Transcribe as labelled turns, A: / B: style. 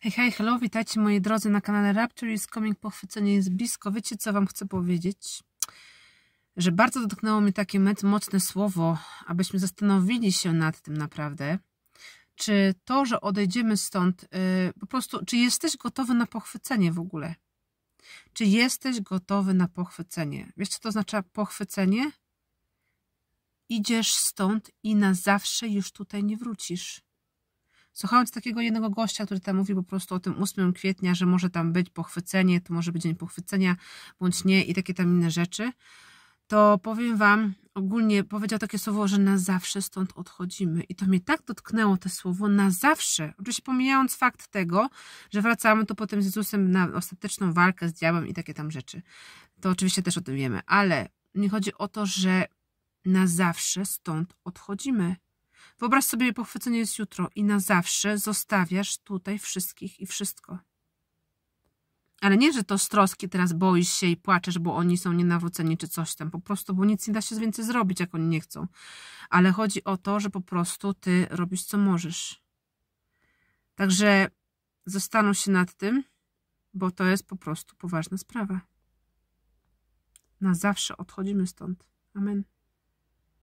A: Hej, hello, witajcie moi drodzy na kanale Rapture is Coming, pochwycenie jest blisko. Wiecie co wam chcę powiedzieć? Że bardzo dotknęło mi takie mocne słowo, abyśmy zastanowili się nad tym naprawdę. Czy to, że odejdziemy stąd, yy, po prostu, czy jesteś gotowy na pochwycenie w ogóle? Czy jesteś gotowy na pochwycenie? Wiesz co to oznacza pochwycenie? Idziesz stąd i na zawsze już tutaj nie wrócisz Słuchając takiego jednego gościa, który tam mówi po prostu o tym 8 kwietnia, że może tam być pochwycenie, to może być dzień pochwycenia bądź nie i takie tam inne rzeczy, to powiem Wam, ogólnie powiedział takie słowo, że na zawsze stąd odchodzimy. I to mnie tak dotknęło to słowo, na zawsze. Oczywiście pomijając fakt tego, że wracamy tu potem z Jezusem na ostateczną walkę z diabłem i takie tam rzeczy. To oczywiście też o tym wiemy, ale nie chodzi o to, że na zawsze stąd odchodzimy. Wyobraź sobie, pochwycenie jest jutro i na zawsze zostawiasz tutaj wszystkich i wszystko. Ale nie, że to z troski teraz boisz się i płaczesz, bo oni są nienawróceni czy coś tam. Po prostu, bo nic nie da się więcej zrobić, jak oni nie chcą. Ale chodzi o to, że po prostu ty robisz, co możesz. Także zastanów się nad tym, bo to jest po prostu poważna sprawa. Na zawsze odchodzimy stąd. Amen.